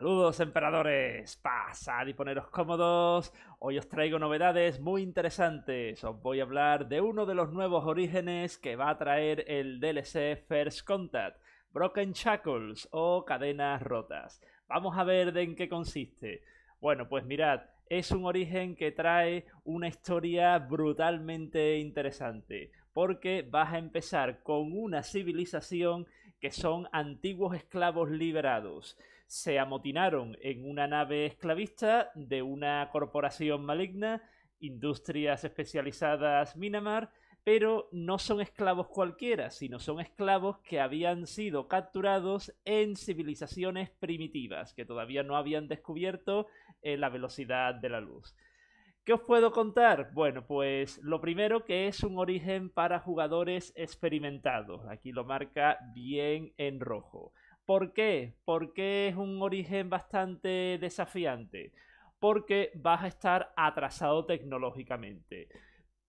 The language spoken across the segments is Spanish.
Saludos emperadores, pasad y poneros cómodos. Hoy os traigo novedades muy interesantes. Os voy a hablar de uno de los nuevos orígenes que va a traer el DLC First Contact, Broken Shackles o Cadenas Rotas. Vamos a ver de en qué consiste. Bueno, pues mirad, es un origen que trae una historia brutalmente interesante, porque vas a empezar con una civilización que son antiguos esclavos liberados se amotinaron en una nave esclavista de una corporación maligna, industrias especializadas Minamar, pero no son esclavos cualquiera, sino son esclavos que habían sido capturados en civilizaciones primitivas, que todavía no habían descubierto eh, la velocidad de la luz. ¿Qué os puedo contar? Bueno, pues lo primero que es un origen para jugadores experimentados. Aquí lo marca bien en rojo. ¿Por qué? Porque es un origen bastante desafiante. Porque vas a estar atrasado tecnológicamente.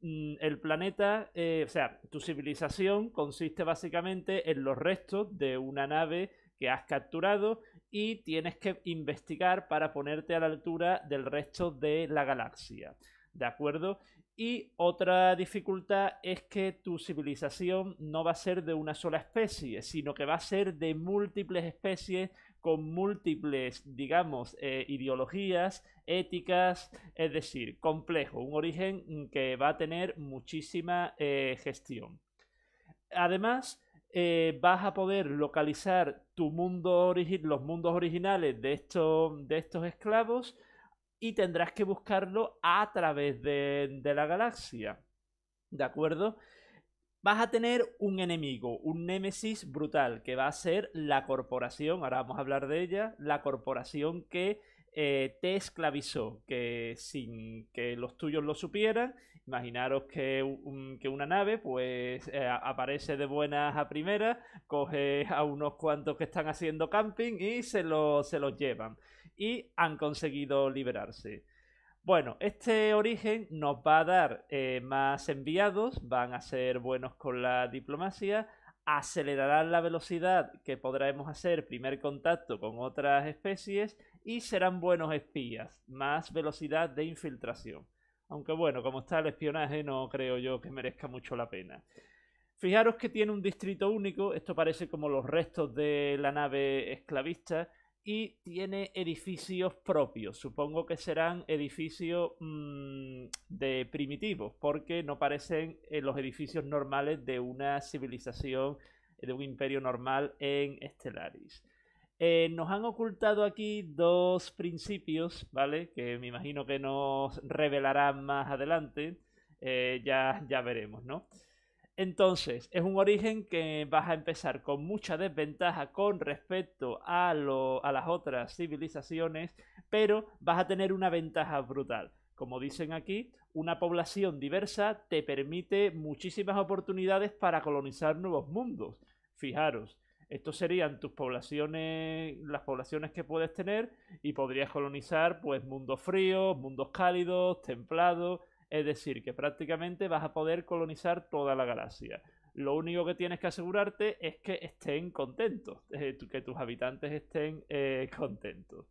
Mm, el planeta, eh, o sea, tu civilización consiste básicamente en los restos de una nave que has capturado y tienes que investigar para ponerte a la altura del resto de la galaxia. ¿De acuerdo? Y otra dificultad es que tu civilización no va a ser de una sola especie, sino que va a ser de múltiples especies con múltiples, digamos, eh, ideologías, éticas, es decir, complejo, un origen mm, que va a tener muchísima eh, gestión. Además, eh, vas a poder localizar tu mundo los mundos originales de, de estos esclavos y tendrás que buscarlo a través de, la galaxia. ¿De acuerdo? vas a tener un enemigo, un némesis brutal, que va a ser la corporación, ahora vamos a hablar de ella, la corporación que eh, te esclavizó, que sin que los tuyos lo supieran, imaginaros que, una nave pues eh, aparece de buenas a primeras, coge a unos cuantos que están haciendo camping y se, se los llevan y han conseguido liberarse. Bueno, este origen nos va a dar eh, más enviados, van a ser buenos con la diplomacia, acelerarán la velocidad que podremos hacer primer contacto con otras especies y serán buenos espías, más velocidad de infiltración. Aunque bueno, como está el espionaje no creo yo que merezca mucho la pena. Fijaros que tiene un distrito único, esto parece como los restos de la nave esclavista, y tiene edificios propios. Supongo que serán edificios mm, de primitivos, porque no parecen eh, los edificios normales de una civilización, eh, de un imperio normal en Stellaris. Eh, nos han ocultado aquí dos principios, ¿vale? Que me imagino que nos revelarán más adelante. ya, ya veremos, ¿no? Entonces, es un origen que vas a empezar con mucha desventaja con respecto a, las otras civilizaciones, pero vas a tener una ventaja brutal. Como dicen aquí, una población diversa te permite muchísimas oportunidades para colonizar nuevos mundos. Fijaros, estos serían tus poblaciones, las poblaciones que puedes tener y podrías colonizar pues mundos fríos, mundos cálidos, templados, es decir, que prácticamente vas a poder colonizar toda la galaxia. Lo único que tienes que asegurarte es que estén contentos, eh, que tus habitantes estén eh, contentos.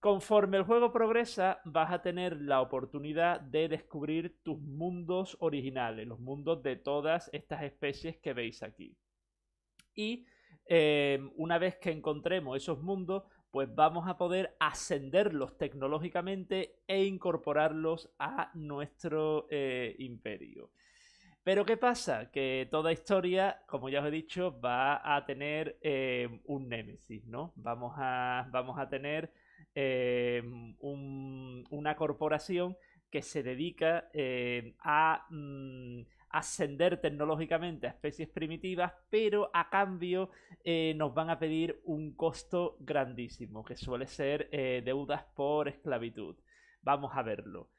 Conforme el juego progresa, vas a tener la oportunidad de descubrir tus mundos originales, los mundos de todas estas especies que veis aquí. Y eh, una vez que encontremos esos mundos, pues vamos a poder ascenderlos tecnológicamente e incorporarlos a nuestro eh, imperio. Pero ¿qué pasa? Que toda historia, como ya os he dicho, va a tener eh, un némesis, ¿no? Vamos a, vamos a tener eh, una corporación que se dedica a... Mm, ascender tecnológicamente a especies primitivas, pero a cambio eh, nos van a pedir un costo grandísimo, que suele ser eh, deudas por esclavitud. Vamos a verlo.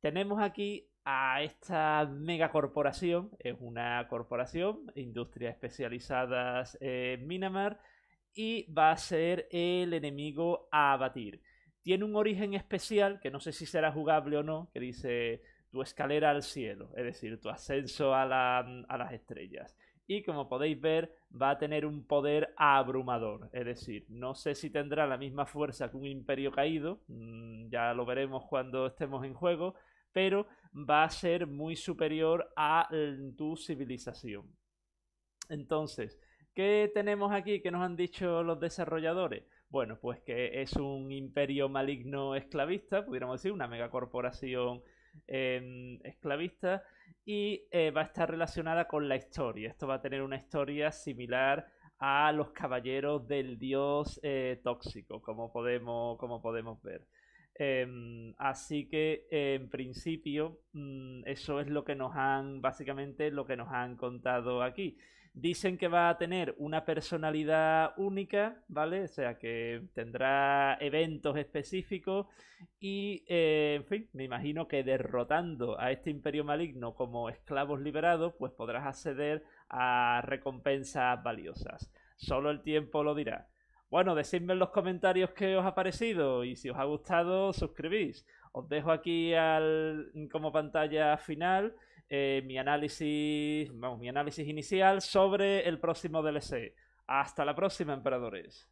Tenemos aquí a esta megacorporación, es una corporación, industrias especializadas en eh, Minamar, y va a ser el enemigo a abatir. Tiene un origen especial, que no sé si será jugable o no, que dice tu escalera al cielo, es decir, tu ascenso a, las estrellas. Y como podéis ver, va a tener un poder abrumador. Es decir, no sé si tendrá la misma fuerza que un imperio caído, mm, ya lo veremos cuando estemos en juego, pero va a ser muy superior a tu civilización. Entonces, ¿qué tenemos aquí que nos han dicho los desarrolladores? Bueno, pues que es un imperio maligno esclavista, pudiéramos decir, una megacorporación esclavista y eh, va a estar relacionada con la historia. Esto va a tener una historia similar a los caballeros del dios eh, tóxico, como podemos ver. Em, así que en principio mm, eso es lo que nos han, básicamente lo que nos han contado aquí. Dicen que va a tener una personalidad única, ¿vale? O sea, que tendrá eventos específicos y, eh, en fin, me imagino que derrotando a este imperio maligno como esclavos liberados, pues podrás acceder a recompensas valiosas. Solo el tiempo lo dirá. Bueno, decidme en los comentarios qué os ha parecido y si os ha gustado, suscribís. Os dejo aquí al, como pantalla final eh, mi análisis, mi análisis inicial sobre el próximo DLC. Hasta la próxima, emperadores.